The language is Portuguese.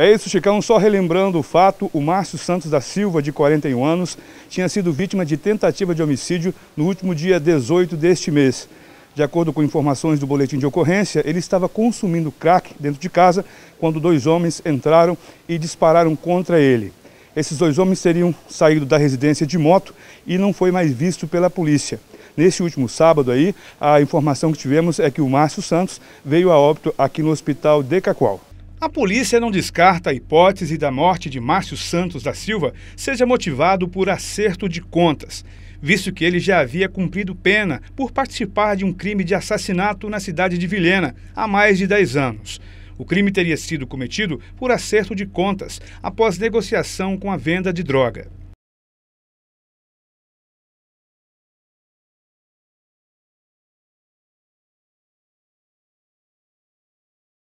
É isso, Chicão. Só relembrando o fato, o Márcio Santos da Silva, de 41 anos, tinha sido vítima de tentativa de homicídio no último dia 18 deste mês. De acordo com informações do boletim de ocorrência, ele estava consumindo crack dentro de casa quando dois homens entraram e dispararam contra ele. Esses dois homens teriam saído da residência de moto e não foi mais visto pela polícia. Neste último sábado aí, a informação que tivemos é que o Márcio Santos veio a óbito aqui no hospital de Cacoal. A polícia não descarta a hipótese da morte de Márcio Santos da Silva seja motivado por acerto de contas, visto que ele já havia cumprido pena por participar de um crime de assassinato na cidade de Vilhena há mais de 10 anos. O crime teria sido cometido por acerto de contas após negociação com a venda de droga.